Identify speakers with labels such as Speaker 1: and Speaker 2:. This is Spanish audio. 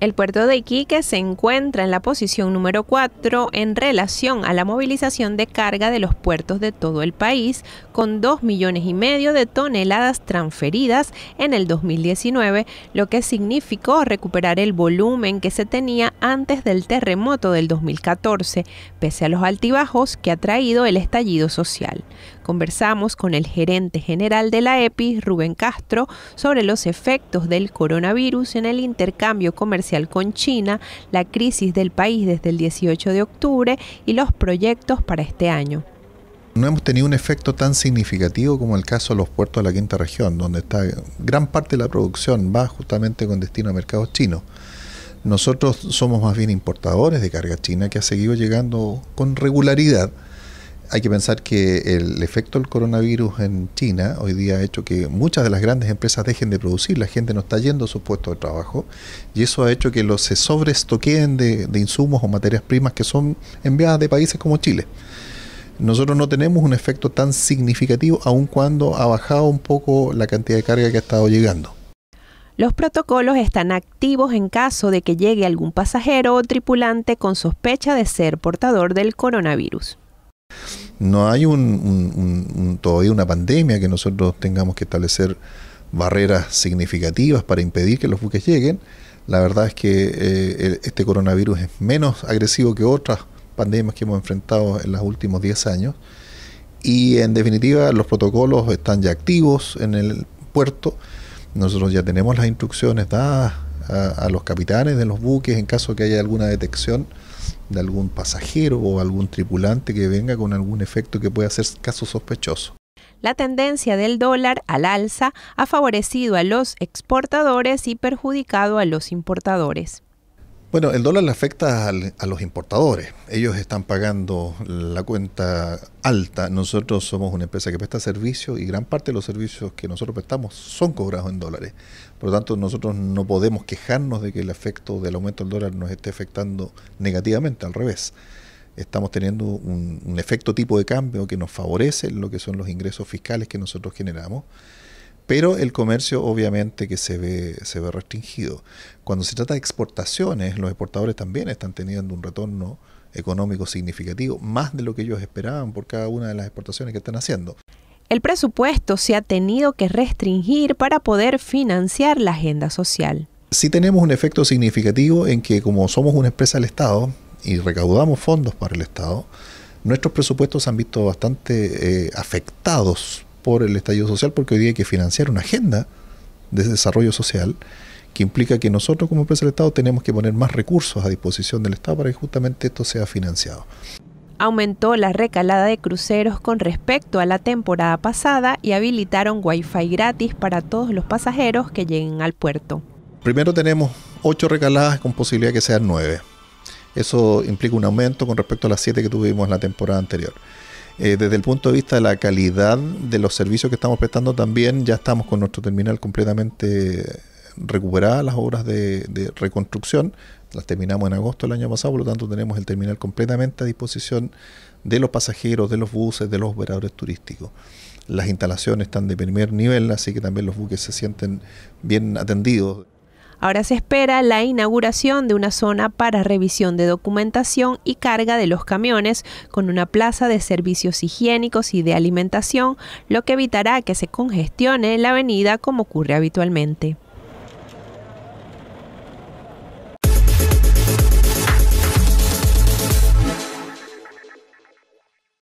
Speaker 1: El puerto de Iquique se encuentra en la posición número 4 en relación a la movilización de carga de los puertos de todo el país, con 2 millones y medio de toneladas transferidas en el 2019, lo que significó recuperar el volumen que se tenía antes del terremoto del 2014, pese a los altibajos que ha traído el estallido social. Conversamos con el gerente general de la EPI, Rubén Castro, sobre los efectos del coronavirus en el intercambio comercial con China, la crisis del país desde el 18 de octubre y los proyectos para este año.
Speaker 2: No hemos tenido un efecto tan significativo como el caso de los puertos de la quinta región, donde está gran parte de la producción va justamente con destino a mercados chinos. Nosotros somos más bien importadores de carga china que ha seguido llegando con regularidad hay que pensar que el efecto del coronavirus en China hoy día ha hecho que muchas de las grandes empresas dejen de producir, la gente no está yendo a sus puestos de trabajo y eso ha hecho que los se sobrestoqueen de, de insumos o materias primas que son enviadas de países como Chile nosotros no tenemos un efecto tan significativo, aun cuando ha bajado un poco la cantidad de carga que ha estado llegando.
Speaker 1: Los protocolos están activos en caso de que llegue algún pasajero o tripulante con sospecha de ser portador del coronavirus
Speaker 2: no hay un, todavía una pandemia que nosotros tengamos que establecer barreras significativas para impedir que los buques lleguen. La verdad es que eh, este coronavirus es menos agresivo que otras pandemias que hemos enfrentado en los últimos 10 años. Y en definitiva, los protocolos están ya activos en el puerto. Nosotros ya tenemos las instrucciones dadas a, los capitanes de los buques en caso que haya alguna detección de algún pasajero o algún tripulante que venga con algún efecto que pueda ser caso sospechoso.
Speaker 1: La tendencia del dólar al alza ha favorecido a los exportadores y perjudicado a los importadores.
Speaker 2: Bueno, el dólar le afecta a los importadores. Ellos están pagando la cuenta alta. Nosotros somos una empresa que presta servicios y gran parte de los servicios que nosotros prestamos son cobrados en dólares. Por lo tanto, nosotros no podemos quejarnos de que el efecto del aumento del dólar nos esté afectando negativamente, al revés. Estamos teniendo un, un efecto tipo de cambio que nos favorece lo que son los ingresos fiscales que nosotros generamos pero el comercio obviamente que se ve, se ve restringido. Cuando se trata de exportaciones, los exportadores también están teniendo un retorno económico significativo, más de lo que ellos esperaban por cada una de las exportaciones que están haciendo.
Speaker 1: El presupuesto se ha tenido que restringir para poder financiar la agenda social.
Speaker 2: Sí tenemos un efecto significativo en que como somos una empresa del Estado y recaudamos fondos para el Estado, nuestros presupuestos se han visto bastante eh, afectados por el estallido social, porque hoy día hay que financiar una agenda de desarrollo social que implica que nosotros como empresa del Estado tenemos que poner más recursos a disposición del Estado para que justamente esto sea financiado.
Speaker 1: Aumentó la recalada de cruceros con respecto a la temporada pasada y habilitaron Wi-Fi gratis para todos los pasajeros que lleguen al puerto.
Speaker 2: Primero tenemos ocho recaladas con posibilidad que sean nueve. Eso implica un aumento con respecto a las siete que tuvimos en la temporada anterior. Eh, desde el punto de vista de la calidad de los servicios que estamos prestando también, ya estamos con nuestro terminal completamente recuperada las obras de, de reconstrucción. Las terminamos en agosto del año pasado, por lo tanto tenemos el terminal completamente a disposición de los pasajeros, de los buses, de los operadores turísticos las instalaciones están de primer nivel, así que también los buques se sienten bien atendidos.
Speaker 1: Ahora se espera la inauguración de una zona para revisión de documentación y carga de los camiones con una plaza de servicios higiénicos y de alimentación, lo que evitará que se congestione la avenida como ocurre habitualmente.